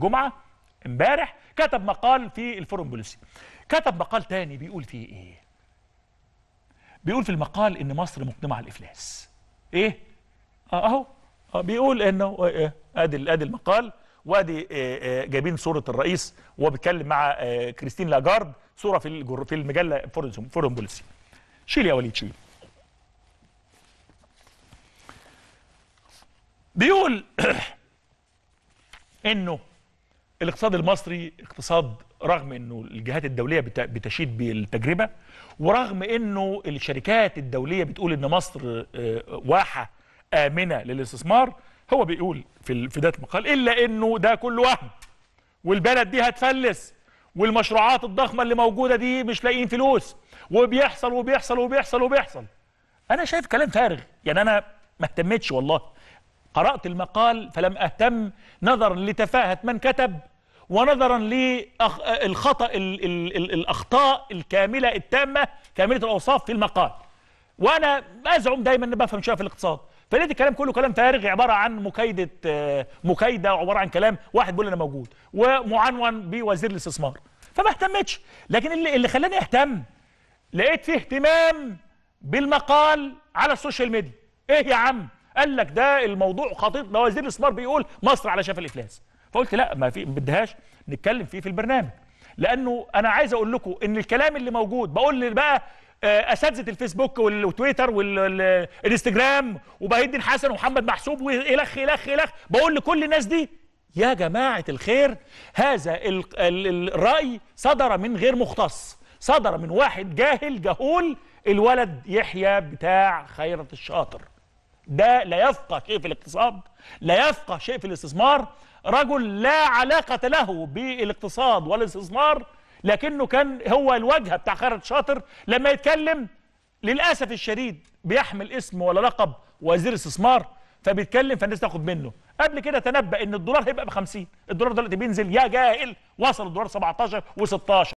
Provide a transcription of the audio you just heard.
جمعه امبارح كتب مقال في الفورم بوليسي كتب مقال تاني بيقول فيه ايه بيقول في المقال ان مصر مقدمه على الافلاس ايه آه، اهو آه بيقول انه ادي آه،, آه ادي آه المقال وادي آه، جايبين صوره الرئيس وهو بيتكلم مع كريستين لاجارد صوره في في المجله فورم بوليسي شيل يا وليد شيل بيقول انه الاقتصاد المصري اقتصاد رغم انه الجهات الدوليه بتشيد بالتجربه ورغم انه الشركات الدوليه بتقول ان مصر آه، واحه امنه للاستثمار هو بيقول في في ده المقال الا انه ده كله وهم والبلد دي هتفلس والمشروعات الضخمه اللي موجوده دي مش لاقيين فلوس وبيحصل وبيحصل وبيحصل وبيحصل انا شايف كلام فارغ يعني انا ما اهتمتش والله قرات المقال فلم اهتم نظرا لتفاهه من كتب ونظرا للخطأ الأخطاء الكاملة التامة كاملة الأوصاف في المقال وأنا أزعم دايما أن بفهم شوية في الاقتصاد فلقيت الكلام كله كلام فارغ عبارة عن مكايدة آه، مكايدة وعبارة عن كلام واحد بيقول أنا موجود ومعنون بوزير الاستثمار فما اهتمتش لكن اللي, اللي خلاني أهتم لقيت فيه اهتمام بالمقال على السوشيال ميديا إيه يا عم قال لك ده الموضوع خطير ده وزير الاستثمار بيقول مصر على شفا الإفلاس فقلت لا ما في بدهاش نتكلم فيه في البرنامج لانه انا عايز اقول لكم ان الكلام اللي موجود بقول بقى آه، اساتذه الفيسبوك والتويتر والانستجرام وبهيد الدين حسن ومحمد محسوب والخ الخ الخ بقول لكل الناس دي يا جماعه الخير هذا الراي صدر من غير مختص صدر من واحد جاهل جهول الولد يحيى بتاع خيرة الشاطر ده لا يفقه شيء في الاقتصاد لا يفقه شيء في الاستثمار رجل لا علاقة له بالاقتصاد والاستثمار لكنه كان هو الواجهة بتاع خارج شاطر لما يتكلم للأسف الشديد بيحمل اسم ولا لقب وزير استثمار فبيتكلم فالناس تاخد منه قبل كده تنبأ ان الدولار هيبقى ب 50 الدولار دلوقتي بينزل يا جاهل وصل الدولار 17 و16